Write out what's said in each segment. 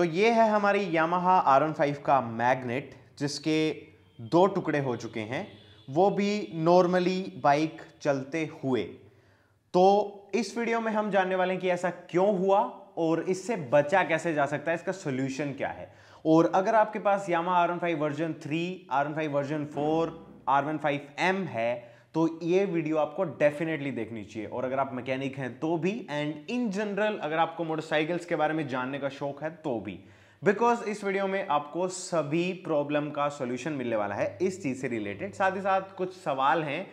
तो ये है हमारी यामाहा आर फाइव का मैग्नेट जिसके दो टुकड़े हो चुके हैं वो भी नॉर्मली बाइक चलते हुए तो इस वीडियो में हम जानने वाले हैं कि ऐसा क्यों हुआ और इससे बचा कैसे जा सकता है इसका सोल्यूशन क्या है और अगर आपके पास Yamaha R N five version three R N five version four R one five M है तो ये वीडियो आपको डेफिनेटली देखनी चाहिए और अगर आप मैकेनिक हैं तो भी एंड इन जनरल अगर आपको मोटरसाइकिल्स के बारे में जानने का शौक है तो भी बिकॉज इस वीडियो में आपको सभी प्रॉब्लम का सोल्यूशन मिलने वाला है इस चीज़ से रिलेटेड साथ ही साथ कुछ सवाल हैं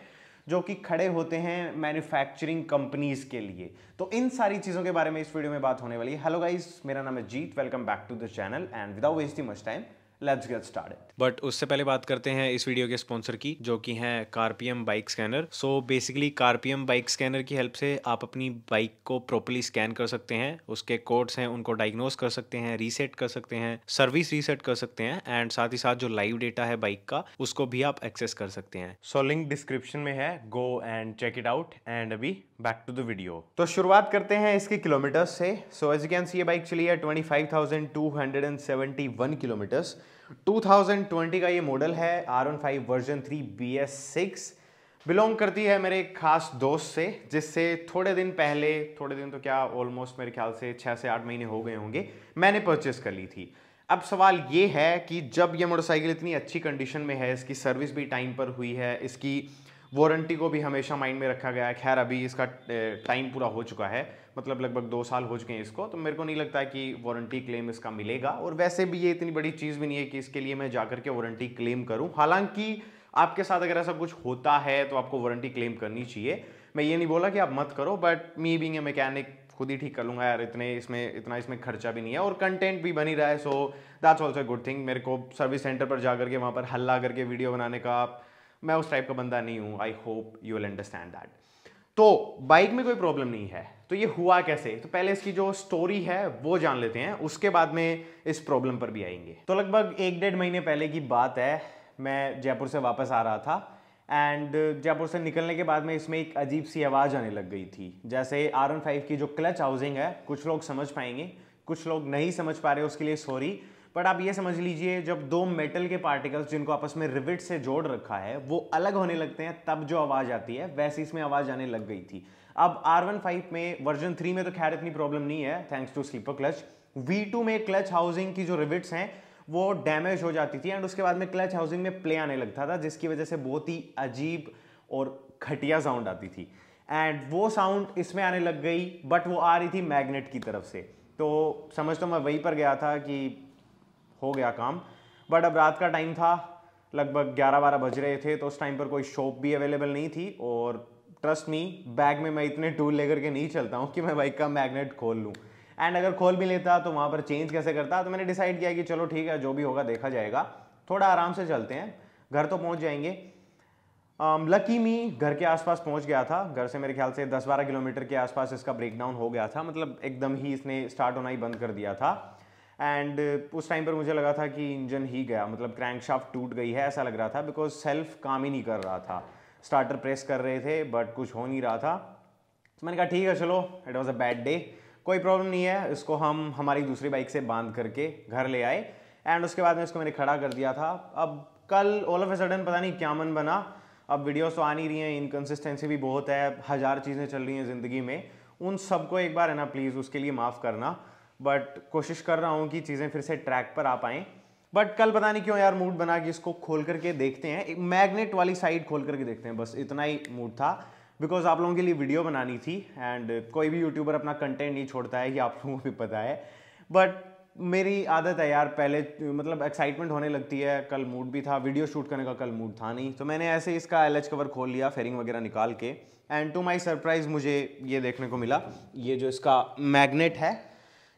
जो कि खड़े होते हैं मैन्युफैक्चरिंग कंपनीज के लिए तो इन सारी चीज़ों के बारे में इस वीडियो में बात होने वाली है हेलो गाइस मेरा नाम है Jeet welcome back to the channel and without wasting much time let's get started but उससे पहले बात करते हैं इस वीडियो के स्पॉन्सर की जो कि है Carpium bike scanner so basically Carpium bike scanner की हेल्प से आप अपनी बाइक को प्रॉपरली स्कैन कर सकते हैं उसके कोड्स हैं उनको डायग्नोस कर सकते हैं रीसेट कर सकते हैं सर्विस रीसेट कर सकते हैं एंड साथ ही साथ जो लाइव डेटा है बाइक का उसको भी आप एक्सेस कर सकते हैं सो लिंक डिस्क्रिप्शन में है go and check it out and अभी बैक टू द वीडियो तो शुरुआत करते हैं इसके किलोमीटर्स से so as you can see ये बाइक चली है twenty five thousand two hundred and seventy one kilometres 2020 का ये मॉडल है R one five version three B S six belong करती है मेरे एक खास दोस्त से जिससे थोड़े दिन पहले थोड़े दिन तो क्या ऑलमोस्ट मेरे ख्याल से छः से आठ महीने हो गए होंगे मैंने परचेस कर ली थी अब सवाल ये है कि जब ये मोटरसाइकिल इतनी अच्छी कंडीशन में है इसकी सर्विस भी टाइम पर हुई है इसकी वारंटी को भी हमेशा माइंड में रखा गया है खैर अभी इसका टाइम पूरा हो चुका है मतलब लगभग दो साल हो चुके हैं इसको तो मेरे को नहीं लगता है कि वारंटी क्लेम इसका मिलेगा और वैसे भी ये इतनी बड़ी चीज़ भी नहीं है कि इसके लिए मैं जाकर के वारंटी क्लेम करूँ हालांकि आपके साथ अगर ऐसा कुछ होता है तो आपको वारंटी क्लेम करनी चाहिए मैं ये नहीं बोला कि आप मत करो but me being a mechanic खुद ही ठीक कर लूँगा यार इतने इसमें इतना इसमें खर्चा भी नहीं है और कंटेंट भी बनी रहा है so that's also good thing मेरे को सर्विस सेंटर पर जाकर के वहाँ पर हल्ला करके वीडियो बनाने का मैं उस टाइप का बंदा नहीं हूँ I hope you will understand that तो बाइक में कोई प्रॉब्लम नहीं है तो ये हुआ कैसे तो पहले इसकी जो स्टोरी है वो जान लेते हैं उसके बाद में इस प्रॉब्लम पर भी आएंगे तो लगभग एक डेढ़ महीने पहले की बात है मैं जयपुर से वापस आ रहा था एंड जयपुर से निकलने के बाद में इसमें एक अजीब सी आवाज़ आने लग गई थी जैसे आर एन फाइव की जो क्लच हाउसिंग है कुछ लोग समझ पाएंगे कुछ लोग नहीं समझ पा रहे उसके लिए सॉरी बट आप ये समझ लीजिए जब दो मेटल के पार्टिकल्स जिनको आपस में रिविट से जोड़ रखा है वो अलग होने लगते हैं तब जो आवाज़ आती है वैसे इसमें आवाज़ आने लग गई थी अब R15 में वर्जन थ्री में तो खैर इतनी प्रॉब्लम नहीं है thanks to slipper clutch V2 में क्लच हाउसिंग की जो रिविट्स हैं वो डैमेज हो जाती थी एंड उसके बाद में क्लच हाउसिंग में प्ले आने लगता था जिसकी वजह से बहुत ही अजीब और घटिया साउंड आती थी एंड वो साउंड इसमें आने लग गई बट वो आ रही थी मैग्नेट की तरफ से तो समझ तो मैं वहीं पर गया था कि हो गया काम बट अब रात का टाइम था लगभग ग्यारह बारह बज रहे थे तो उस टाइम पर कोई शॉप भी अवेलेबल नहीं थी और ट्रस्ट मी बैग में मैं इतने टूल लेकर के नहीं चलता हूँ कि मैं बाइक का मैगनेट खोल लूँ एंड अगर खोल भी लेता तो वहाँ पर चेंज कैसे करता तो मैंने डिसाइड किया कि चलो ठीक है जो भी होगा देखा जाएगा थोड़ा आराम से चलते हैं घर तो पहुँच जाएंगे लकी मी घर के आसपास पहुँच गया था घर से मेरे ख्याल से 10-12 किलोमीटर के आसपास इसका ब्रेकडाउन हो गया था मतलब एकदम ही इसने स्टार्ट होना ही बंद कर दिया था एंड uh, उस टाइम पर मुझे लगा था कि इंजन ही गया मतलब क्रैंकशाफ्ट टूट गई है ऐसा लग रहा था बिकॉज सेल्फ काम ही नहीं कर रहा था स्टार्टर प्रेस कर रहे थे बट कुछ हो नहीं रहा था तो मैंने कहा ठीक है चलो it was a bad day कोई प्रॉब्लम नहीं है इसको हम हमारी दूसरी बाइक से बांध करके घर ले आए एंड उसके बाद में इसको मैंने खड़ा कर दिया था अब कल ऑल ऑफ ए सडन पता नहीं क्या मन बना अब वीडियोस तो आ नहीं रही हैं इनकन्सिस्टेंसी भी बहुत है हज़ार चीज़ें चल रही हैं ज़िंदगी में उन सबको एक बार है ना प्लीज़ उसके लिए माफ़ करना बट कोशिश कर रहा हूँ कि चीज़ें फिर से ट्रैक पर आ पाएँ बट कल पता नहीं क्यों यार मूड बना कि इसको खोल करके देखते हैं एक मैग्नेट वाली साइड खोल करके देखते हैं बस इतना ही मूड था बिकॉज आप लोगों के लिए वीडियो बनानी थी एंड कोई भी यूट्यूबर अपना कंटेंट नहीं छोड़ता है ये आप लोगों को भी पता है बट मेरी आदत है यार पहले मतलब एक्साइटमेंट होने लगती है कल मूड भी था वीडियो शूट करने का कल मूड था नहीं तो मैंने ऐसे इसका एल कवर खोल लिया फेरिंग वगैरह निकाल के एंड टू माई सरप्राइज़ मुझे ये देखने को मिला ये जो इसका मैग्नेट है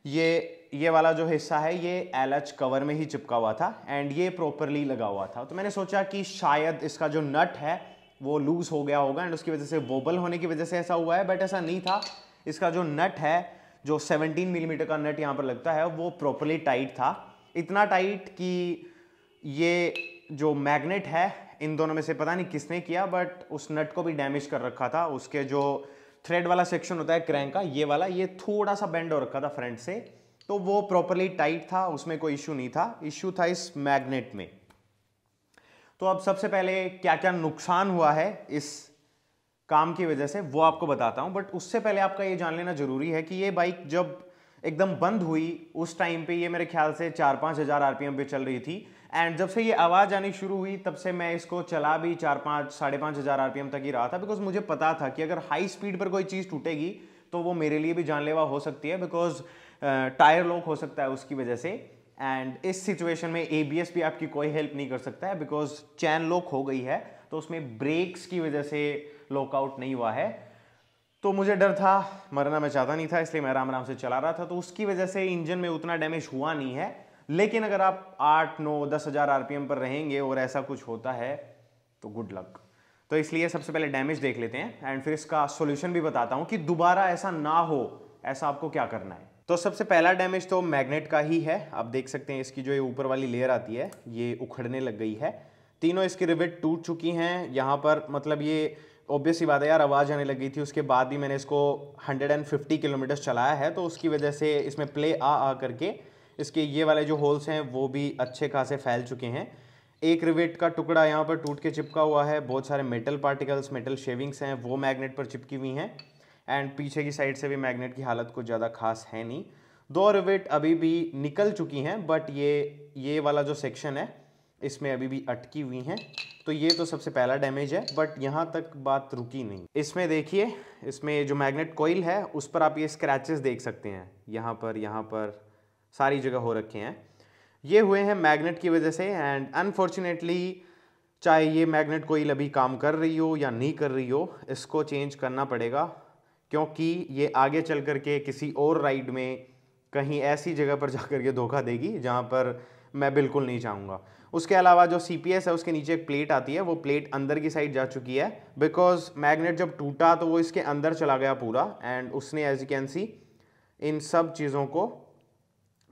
ये ये वाला जो हिस्सा है ये एल एच कवर में ही चिपका हुआ था एंड ये प्रॉपरली लगा हुआ था तो मैंने सोचा कि शायद इसका जो नट है वो लूज़ हो गया होगा एंड उसकी वजह से वोबल होने की वजह से ऐसा हुआ है बट ऐसा नहीं था इसका जो नट है जो 17 मिलीमीटर mm का नट यहाँ पर लगता है वो प्रॉपरली टाइट था इतना टाइट कि ये जो मैग्नेट है इन दोनों में से पता नहीं किसने किया बट उस नट को भी डैमेज कर रखा था उसके जो थ्रेड वाला सेक्शन होता है क्रैंक का ये वाला ये थोड़ा सा बेंड हो रखा था फ्रंट से तो वो प्रॉपरली टाइट था उसमें कोई इश्यू नहीं था इश्यू था इस मैग्नेट में तो अब सबसे पहले क्या क्या नुकसान हुआ है इस काम की वजह से वो आपको बताता हूं बट उससे पहले आपका ये जान लेना जरूरी है कि ये बाइक जब एकदम बंद हुई उस टाइम पे ये मेरे ख्याल से चार पाँच हज़ार आर पे चल रही थी एंड जब से ये आवाज़ आनी शुरू हुई तब से मैं इसको चला भी चार पाँच साढ़े पाँच हज़ार आर तक ही रहा था बिकॉज मुझे पता था कि अगर हाई स्पीड पर कोई चीज़ टूटेगी तो वो मेरे लिए भी जानलेवा हो सकती है बिकॉज टायर लॉक हो सकता है उसकी वजह से एंड इस सिचुएशन में ए भी आपकी कोई हेल्प नहीं कर सकता है बिकॉज चैन लॉक हो गई है तो उसमें ब्रेक्स की वजह से लॉकआउट नहीं हुआ है तो मुझे डर था मरना मैं चाहता नहीं था इसलिए मैं आराम आराम से चला रहा था तो उसकी वजह से इंजन में उतना डैमेज हुआ नहीं है लेकिन अगर आप आठ नौ दस हज़ार आर पर रहेंगे और ऐसा कुछ होता है तो गुड लक तो इसलिए सबसे पहले डैमेज देख लेते हैं एंड फिर इसका सोल्यूशन भी बताता हूँ कि दोबारा ऐसा ना हो ऐसा आपको क्या करना है तो सबसे पहला डैमेज तो मैग्नेट का ही है आप देख सकते हैं इसकी जो ये ऊपर वाली लेयर आती है ये उखड़ने लग गई है तीनों इसकी रिबिट टूट चुकी हैं यहाँ पर मतलब ये ऑब्वियस ही बात है यार आवाज़ आने लगी थी उसके बाद भी मैंने इसको 150 किलोमीटर चलाया है तो उसकी वजह से इसमें प्ले आ आ करके इसके ये वाले जो होल्स हैं वो भी अच्छे खासे फैल चुके हैं एक रिवेट का टुकड़ा यहाँ पर टूट के चिपका हुआ है बहुत सारे मेटल पार्टिकल्स मेटल शेविंग्स हैं वो मैग्नेट पर चिपकी हुई हैं एंड पीछे की साइड से भी मैग्नेट की हालत कुछ ज़्यादा खास है नहीं दो रिवेट अभी भी निकल चुकी हैं बट ये ये वाला जो सेक्शन है इसमें अभी भी अटकी हुई हैं तो ये तो सबसे पहला डैमेज है बट यहाँ तक बात रुकी नहीं इसमें देखिए इसमें जो मैग्नेट कोयल है उस पर आप ये स्क्रैचेस देख सकते हैं यहाँ पर यहाँ पर सारी जगह हो रखे हैं ये हुए हैं मैग्नेट की वजह से एंड अनफॉर्चुनेटली चाहे ये मैग्नेट कोई अभी काम कर रही हो या नहीं कर रही हो इसको चेंज करना पड़ेगा क्योंकि ये आगे चल कर के किसी और राइड में कहीं ऐसी जगह पर जा कर के धोखा देगी जहाँ पर मैं बिल्कुल नहीं चाहूँगा उसके अलावा जो सी पी एस है उसके नीचे एक प्लेट आती है वो प्लेट अंदर की साइड जा चुकी है बिकॉज मैग्नेट जब टूटा तो वो इसके अंदर चला गया पूरा एंड उसने एज यू कैन सी इन सब चीज़ों को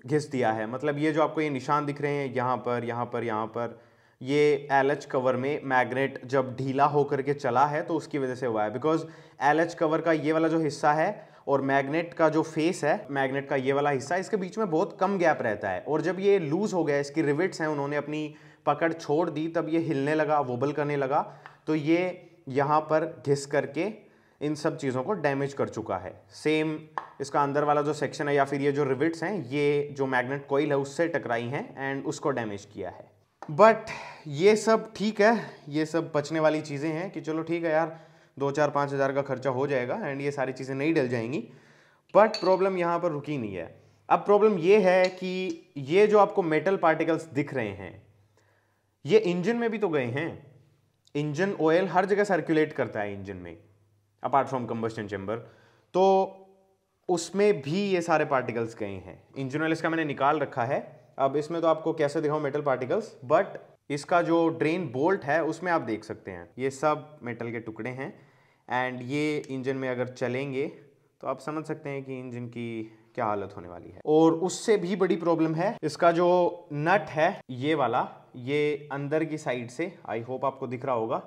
घिस दिया है मतलब ये जो आपको ये निशान दिख रहे हैं यहाँ पर यहाँ पर यहाँ पर ये एल एच कवर में मैग्नेट जब ढीला होकर के चला है तो उसकी वजह से हुआ है बिकॉज एल एच कवर का ये वाला जो हिस्सा है और मैग्नेट का जो फेस है मैग्नेट का ये वाला हिस्सा इसके बीच में बहुत कम गैप रहता है और जब ये लूज़ हो गया इसकी रिविट्स हैं उन्होंने अपनी पकड़ छोड़ दी तब ये हिलने लगा वोबल करने लगा तो ये यहाँ पर घिस करके इन सब चीज़ों को डैमेज कर चुका है सेम इसका अंदर वाला जो सेक्शन है या फिर ये जो रिविट्स हैं ये जो मैग्नेट कॉइल है उससे टकराई हैं एंड उसको डैमेज किया है बट ये सब ठीक है ये सब बचने वाली चीज़ें हैं कि चलो ठीक है यार दो चार पाँच हज़ार का खर्चा हो जाएगा एंड ये सारी चीज़ें नहीं डल जाएंगी बट प्रॉब्लम यहाँ पर रुकी नहीं है अब प्रॉब्लम ये है कि ये जो आपको मेटल पार्टिकल्स दिख रहे हैं ये इंजन में भी तो गए हैं इंजन ऑयल हर जगह सर्कुलेट करता है इंजन में अपार्ट फ्रॉम कम्बस्टन चैम्बर तो उसमें भी ये सारे पार्टिकल्स गए हैं इन इसका मैंने निकाल रखा है अब इसमें तो आपको कैसे दिखाऊँ मेटल पार्टिकल्स बट इसका जो ड्रेन बोल्ट है उसमें आप देख सकते हैं ये सब मेटल के टुकड़े हैं एंड ये इंजन में अगर चलेंगे तो आप समझ सकते हैं कि इंजन की क्या हालत होने वाली है और उससे भी बड़ी प्रॉब्लम है इसका जो नट है ये वाला ये अंदर की साइड से आई होप आपको दिख रहा होगा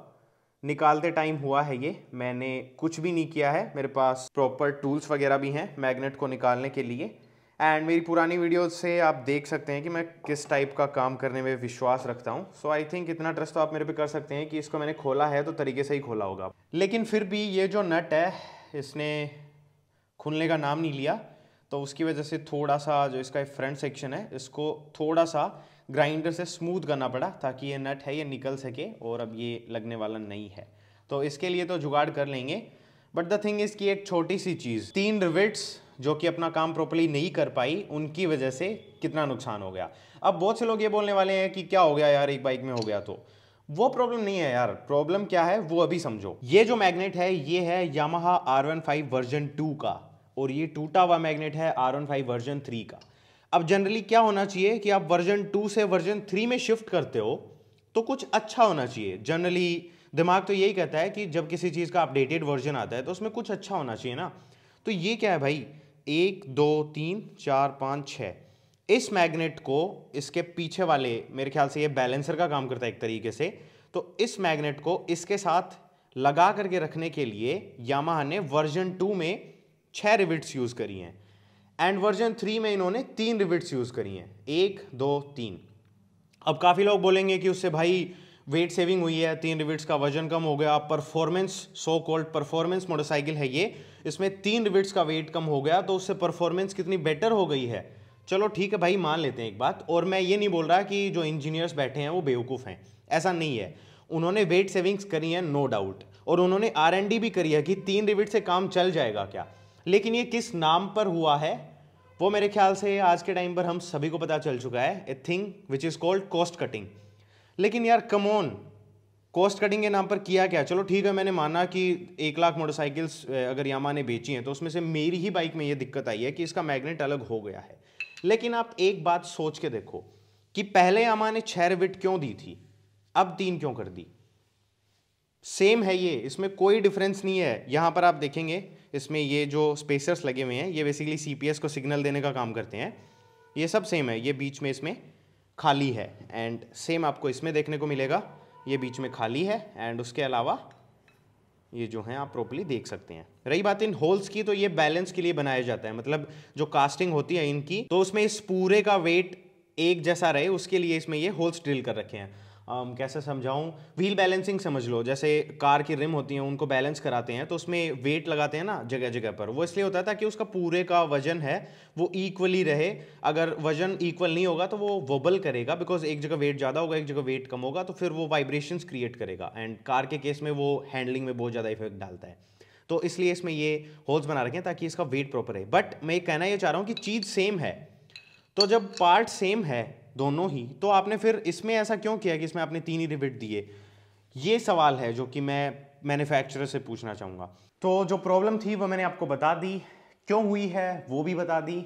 निकालते टाइम हुआ है ये मैंने कुछ भी नहीं किया है मेरे पास प्रॉपर टूल्स वगैरह भी हैं मैग्नेट को निकालने के लिए एंड मेरी पुरानी वीडियो से आप देख सकते हैं कि मैं किस टाइप का काम करने में विश्वास रखता हूँ सो आई थिंक इतना ट्रस्ट तो आप मेरे पे कर सकते हैं कि इसको मैंने खोला है तो तरीके से ही खोला होगा लेकिन फिर भी ये जो नट है इसने खुलने का नाम नहीं लिया तो उसकी वजह से थोड़ा सा जो इसका फ्रंट सेक्शन है इसको थोड़ा सा ग्राइंडर से स्मूथ करना पड़ा ताकि ये नट है ये निकल सके और अब ये लगने वाला नहीं है तो इसके लिए तो जुगाड़ कर लेंगे बट द थिंग इसकी एक छोटी सी चीज़ तीन रिविट्स जो कि अपना काम प्रॉपरली नहीं कर पाई उनकी वजह से कितना नुकसान हो गया अब बहुत से लोग ये बोलने वाले हैं कि क्या हो गया यार एक बाइक में हो गया तो वो प्रॉब्लम नहीं है यार प्रॉब्लम क्या है वो अभी समझो ये जो मैग्नेट है ये है Yamaha R one five version two का और ये टूटा हुआ मैग्नेट है R one five version three का अब जनरली क्या होना चाहिए कि आप वर्जन टू से वर्जन थ्री में शिफ्ट करते हो तो कुछ अच्छा होना चाहिए जनरली दिमाग तो यही कहता है कि जब किसी चीज़ का अपडेटेड वर्जन आता है तो उसमें कुछ अच्छा होना चाहिए ना तो ये क्या है भाई एक दो तीन चार पाँच छः इस मैग्नेट को इसके पीछे वाले मेरे ख्याल से ये बैलेंसर का काम करता है एक तरीके से तो इस मैग्नेट को इसके साथ लगा करके रखने के लिए यामाहा ने वर्जन टू में छः रिविट्स यूज़ करी हैं एंड वर्जन थ्री में इन्होंने तीन रिविट्स यूज़ करी हैं एक दो तीन अब काफ़ी लोग बोलेंगे कि उससे भाई वेट सेविंग हुई है तीन रिविट्स का वजन कम हो गया performance so called performance motorcycle है ये इसमें तीन रिविट्स का वेट कम हो गया तो उससे परफॉर्मेंस कितनी बेटर हो गई है चलो ठीक है भाई मान लेते हैं एक बात और मैं ये नहीं बोल रहा कि जो इंजीनियर्स बैठे हैं वो बेवकूफ़ हैं ऐसा नहीं है उन्होंने वेट सेविंग्स करी है नो डाउट और उन्होंने आर भी करी है कि तीन रिविट से काम चल जाएगा क्या लेकिन ये किस नाम पर हुआ है वो मेरे ख्याल से आज के टाइम पर हम सभी को पता चल चुका है a thing which is called cost cutting लेकिन यार कमोन कॉस्ट कटिंग के नाम पर किया क्या चलो ठीक है मैंने माना कि एक लाख मोटरसाइकिल्स अगर यामा ने बेची हैं तो उसमें से मेरी ही बाइक में ये दिक्कत आई है कि इसका मैग्नेट अलग हो गया है लेकिन आप एक बात सोच के देखो कि पहले यामा ने छह रिविट क्यों दी थी अब तीन क्यों कर दी सेम है ये इसमें कोई डिफरेंस नहीं है यहां पर आप देखेंगे इसमें ये जो स्पेसर्स लगे हुए हैं ये बेसिकली सी को सिग्नल देने का काम करते हैं ये सब सेम है ये बीच में इसमें खाली है एंड सेम आपको इसमें देखने को मिलेगा ये बीच में खाली है एंड उसके अलावा ये जो हैं आप प्रॉपरली देख सकते हैं रही बात इन होल्स की तो ये बैलेंस के लिए बनाया जाता है मतलब जो कास्टिंग होती है इनकी तो उसमें इस पूरे का वेट एक जैसा रहे उसके लिए इसमें ये होल्स ड्रिल कर रखे हैं um, कैसे समझाऊँ व्हील बैलेंसिंग समझ लो जैसे कार की रिम होती हैं उनको बैलेंस कराते हैं तो उसमें वेट लगाते हैं ना जगह जगह पर वो इसलिए होता है ताकि उसका पूरे का वजन है वो इक्वली रहे अगर वजन इक्वल नहीं होगा तो वो वबल करेगा बिकॉज एक जगह वेट ज़्यादा होगा एक जगह वेट कम होगा तो फिर वो वाइब्रेशन क्रिएट करेगा एंड कार के केस में वो हैंडलिंग में बहुत ज़्यादा इफेक्ट डालता है तो इसलिए इसमें ये होल्स बना रखे हैं ताकि इसका वेट प्रॉपर है बट मैं कहना ये चाह रहा हूँ कि चीज़ सेम है तो जब पार्ट सेम है दोनों ही तो आपने फिर इसमें ऐसा क्यों किया कि इसमें आपने तीन ही रिविट दिए ये सवाल है जो कि मैं मैन्युफैक्चरर से पूछना चाहूँगा तो जो प्रॉब्लम थी वो मैंने आपको बता दी क्यों हुई है वो भी बता दी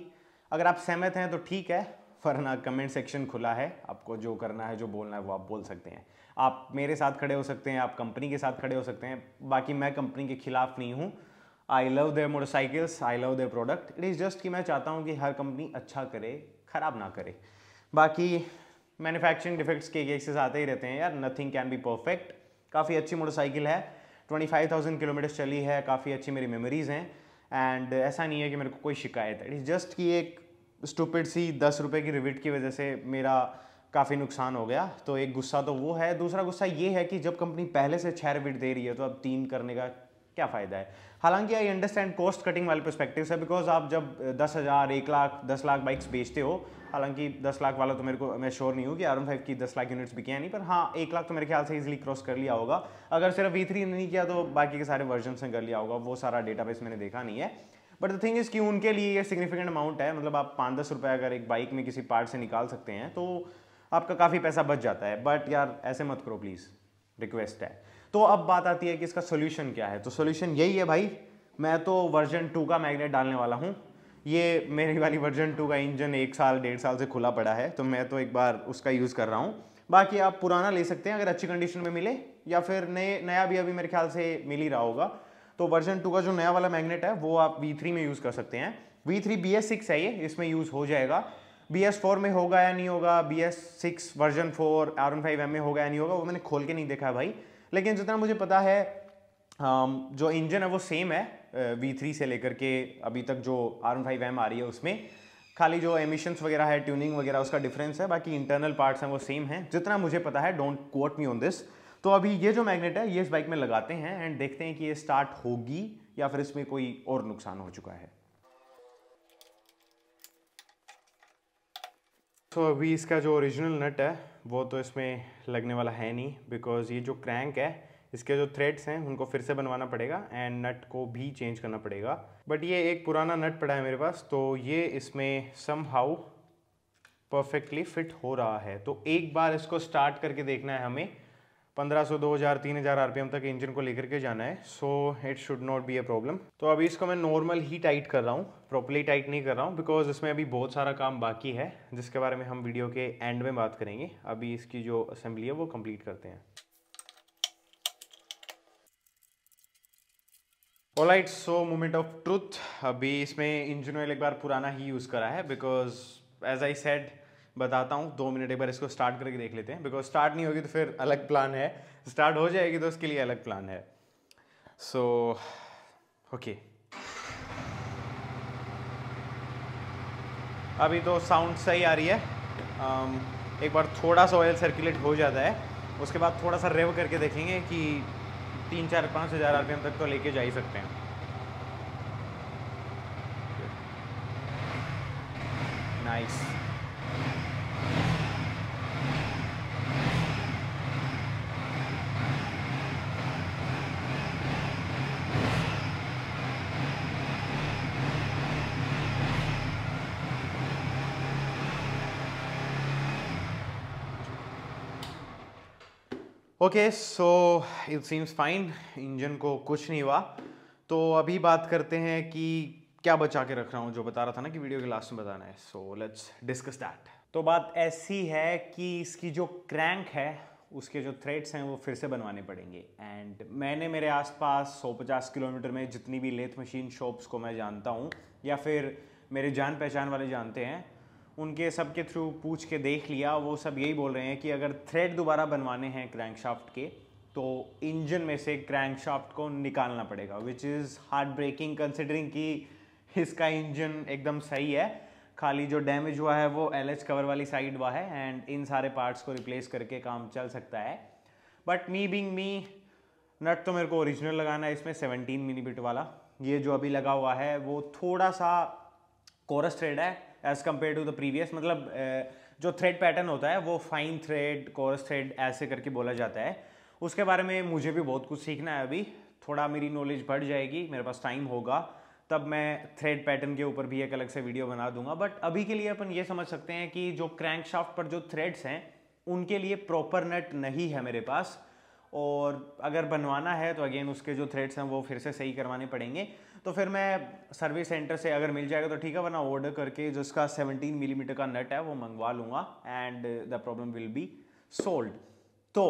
अगर आप सहमत हैं तो ठीक है वरना कमेंट सेक्शन खुला है आपको जो करना है जो बोलना है वो आप बोल सकते हैं आप मेरे साथ खड़े हो सकते हैं आप कंपनी के साथ खड़े हो सकते हैं बाकी मैं कंपनी के खिलाफ नहीं हूँ I love their motorcycles I love their product it is just कि मैं चाहता हूँ कि हर कंपनी अच्छा करे ख़राब ना करे बाकी मैन्युफैक्चरिंग डिफेक्ट्स के केसेस आते ही रहते हैं यार नथिंग कैन बी परफेक्ट काफ़ी अच्छी मोटरसाइकिल है 25,000 किलोमीटर चली है काफ़ी अच्छी मेरी मेमोरीज़ हैं एंड ऐसा नहीं है कि मेरे को कोई शिकायत है इट इज़ जस्ट कि एक स्टूपिड सी दस रुपये की रिविट की वजह से मेरा काफ़ी नुकसान हो गया तो एक गुस्सा तो वो है दूसरा गुस्सा ये है कि जब कंपनी पहले से छः रिविट दे रही है तो अब तीन करने का क्या फ़ायदा है हालांकि आई अंडरस्टैंड कॉस्ट कटिंग वाले परस्पेक्टिव से बिकॉज आप जब दस हज़ार एक लाख दस लाख बाइक्स बेचते हो हालांकि दस लाख वाला तो मेरे को मैं श्योर नहीं हूँ कि आर फाइव की दस लाख यूनिट्स बिके या नहीं पर हाँ एक लाख तो मेरे ख्याल से इजिली क्रॉस कर लिया होगा अगर सिर्फ वी थ्री नहीं किया तो बाकी के सारे वर्जन से कर लिया होगा वो सारा बेस मैंने देखा नहीं है बट द थिंग इज़ कि उनके लिए ये सिग्निफिकेंट अमाउंट है मतलब आप पाँच दस रुपये अगर एक बाइक में किसी पार्ट से निकाल सकते हैं तो आपका काफ़ी पैसा बच जाता है बट यार ऐसे मत करो प्लीज़ रिक्वेस्ट है तो अब बात आती है कि इसका सोल्यूशन क्या है तो सोल्यूशन यही है भाई मैं तो वर्जन टू का मैग्नेट डालने वाला हूँ ये मेरी वाली वर्जन टू का इंजन एक साल डेढ़ साल से खुला पड़ा है तो मैं तो एक बार उसका यूज़ कर रहा हूँ बाकी आप पुराना ले सकते हैं अगर अच्छी कंडीशन में मिले या फिर नए नया भी अभी मेरे ख्याल से मिल ही रहा होगा तो वर्जन टू का जो नया वाला मैग्नेट है वो आप वी थ्री में यूज़ कर सकते हैं V three B S six है ये इसमें यूज़ हो जाएगा बी एस फोर में होगा या नहीं होगा B S six version four R one five M में होगा या नहीं होगा वो मैंने खोल के नहीं देखा है भाई लेकिन जितना मुझे पता है जो इंजन है वो सेम है वी थ्री से लेकर के अभी तक जो आर फाइव एम आ रही है उसमें खाली जो एमिशंस वगैरह है ट्यूनिंग वगैरह उसका डिफरेंस है बाकी इंटरनल पार्ट्स हैं वो सेम हैं जितना मुझे पता है don't quote me on this तो अभी ये जो मैग्नेट है ये इस बाइक में लगाते हैं एंड देखते हैं कि ये स्टार्ट होगी या फिर इसमें कोई और नुकसान हो चुका है तो so, अभी इसका जो ओरिजिनल नट है वो तो इसमें लगने वाला है नहीं बिकॉज़ ये जो क्रैंक है इसके जो थ्रेड्स हैं उनको फिर से बनवाना पड़ेगा एंड नट को भी चेंज करना पड़ेगा बट ये एक पुराना नट पड़ा है मेरे पास तो ये इसमें सम हाउ परफेक्टली फिट हो रहा है तो एक बार इसको स्टार्ट करके देखना है हमें 1500, 2000, 3000 आरपीएम तक इंजन को लेकर के जाना है so it should not be a problem तो अभी इसको मैं नॉर्मल ही टाइट कर रहा हूँ प्रॉपरली टाइट नहीं कर रहा हूँ बिकॉज इसमें अभी बहुत सारा काम बाकी है जिसके बारे में हम वीडियो के एंड में बात करेंगे अभी इसकी जो असेंबली है वो कम्प्लीट करते हैं alright so moment of truth अभी इसमें इंजन ऑयल एक बार पुराना ही यूज़ करा है बिकॉज एज आई सेड बताता हूँ दो मिनट एक बार इसको स्टार्ट करके देख लेते हैं बिकॉज स्टार्ट नहीं होगी तो फिर अलग प्लान है स्टार्ट हो जाएगी तो उसके लिए अलग प्लान है सो ओके okay. अभी तो साउंड सही आ रही है um, एक बार थोड़ा सा ऑयल सर्कुलेट हो जाता है उसके बाद थोड़ा सा रेव करके देखेंगे कि तीन चार पाँच हज़ार आर तक तो लेके जा ही सकते हैं nice nice. Okay so it seems fine engine को कुछ नहीं हुआ तो अभी बात करते हैं कि क्या बचा के रख रहा हूँ जो बता रहा था ना कि वीडियो के लास्ट में बताना है सो लेट्स डिस्कस दैट तो बात ऐसी है कि इसकी जो क्रैंक है उसके जो थ्रेड्स हैं वो फिर से बनवाने पड़ेंगे एंड मैंने मेरे आसपास 150 किलोमीटर में जितनी भी लेथ मशीन शॉप्स को मैं जानता हूँ या फिर मेरे जान पहचान वाले जानते हैं उनके सब के थ्रू पूछ के देख लिया वो सब यही बोल रहे हैं कि अगर थ्रेड दोबारा बनवाने हैं क्रैंकशाफ्ट के तो इंजन में से क्रैंकशाफ्ट को निकालना पड़ेगा which is heart breaking considering कि इसका इंजन एकदम सही है खाली जो डैमेज हुआ है वो एल कवर वाली साइड हुआ है एंड इन सारे पार्ट्स को रिप्लेस करके काम चल सकता है बट मी बिंग मी नट तो मेरे को ओरिजिनल लगाना है इसमें 17 बिट वाला ये जो अभी लगा हुआ है वो थोड़ा सा कोरस थ्रेड है as compared to the previous मतलब जो थ्रेड पैटर्न होता है वो फाइन थ्रेड कोरस थ्रेड ऐसे करके बोला जाता है उसके बारे में मुझे भी बहुत कुछ सीखना है अभी थोड़ा मेरी नॉलेज बढ़ जाएगी मेरे पास टाइम होगा तब मैं थ्रेड पैटर्न के ऊपर भी एक अलग से वीडियो बना दूंगा बट अभी के लिए अपन ये समझ सकते हैं कि जो क्रैंक शाफ्ट पर जो थ्रेड्स हैं उनके लिए प्रॉपर नट नहीं है मेरे पास और अगर बनवाना है तो अगेन उसके जो थ्रेड्स हैं वो फिर से सही करवाने पड़ेंगे तो फिर मैं सर्विस सेंटर से अगर मिल जाएगा तो ठीक है वरना ऑर्डर करके जिसका 17 मिलीमीटर mm का नट है वो मंगवा लूँगा and the problem will be solved तो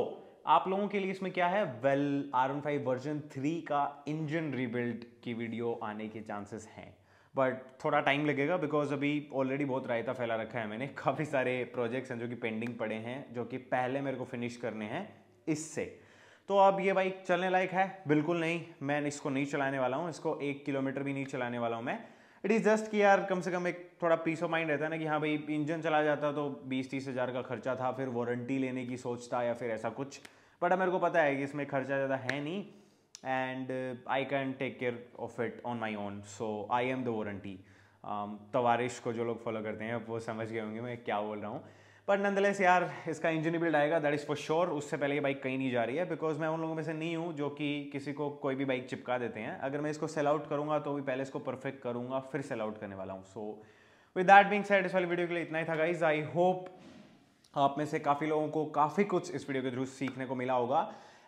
आप लोगों के लिए इसमें क्या है well R one five version three का इंजन रिबिल्ड की वीडियो आने के चांसेस हैं बट थोड़ा टाइम लगेगा बिकॉज अभी ऑलरेडी बहुत रायता फैला रखा है मैंने काफ़ी सारे प्रोजेक्ट्स हैं जो कि पेंडिंग पड़े हैं जो कि पहले मेरे को फिनिश करने हैं इससे तो अब ये बाइक चलने लायक है बिल्कुल नहीं मैं इसको नहीं चलाने वाला हूँ इसको एक किलोमीटर भी नहीं चलाने वाला हूँ मैं इट इज़ जस्ट कि यार कम से कम एक थोड़ा पीस ऑफ माइंड रहता है ना कि हाँ भाई इंजन चला जाता तो बीस तीस हज़ार का खर्चा था फिर वारंटी लेने की सोचता या फिर ऐसा कुछ बट अब मेरे को पता है कि इसमें खर्चा ज़्यादा है नहीं and I can take care of it on my own so I am the warranty तवारिश को जो लोग फॉलो करते हैं वो समझ गए होंगे मैं क्या बोल रहा हूँ पर नंदलेस यार इसका इंजन बिल्ड आएगा दैट इज़ फॉर श्योर उससे पहले ये बाइक कहीं नहीं जा रही है बिकॉज मैं उन लोगों में से नहीं हूँ जो कि किसी को कोई भी बाइक चिपका देते हैं अगर मैं इसको सेल आउट करूँगा तो भी पहले इसको परफेक्ट करूँगा फिर सेल आउट करने वाला हूँ so with that being said इस वाली वीडियो के लिए इतना ही था गाइज आई होप आप में से काफ़ी लोगों को काफ़ी कुछ इस वीडियो के थ्रू सीखने को मिला होगा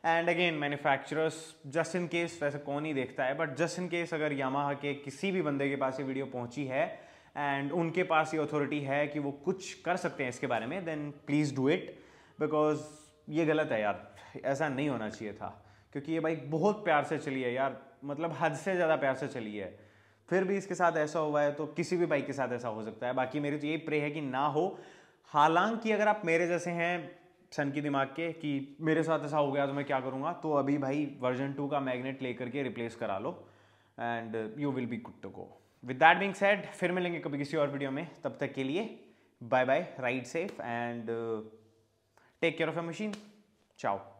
and again manufacturers just in case वैसे कौन ही देखता है बट जस्ट इन केस अगर यामाहा के किसी भी बंदे के पास ये वीडियो पहुंची है एंड उनके पास ये अथॉरिटी है कि वो कुछ कर सकते हैं इसके बारे में then please do it because ये गलत है यार ऐसा नहीं होना चाहिए था क्योंकि ये बाइक बहुत प्यार से चली है यार मतलब हद से ज़्यादा प्यार से चली है फिर भी इसके साथ ऐसा हुआ है तो किसी भी बाइक के साथ ऐसा हो सकता है बाकी मेरी तो यही प्रे है कि ना हो हालांकि अगर आप मेरे जैसे हैं सन की दिमाग के कि मेरे साथ ऐसा हो गया तो मैं क्या करूँगा तो अभी भाई वर्जन टू का मैग्नेट ले करके रिप्लेस करा लो and you will be good to go with that being said फिर मिलेंगे कभी किसी और वीडियो में तब तक के लिए bye bye ride safe and take care of a machine चाओ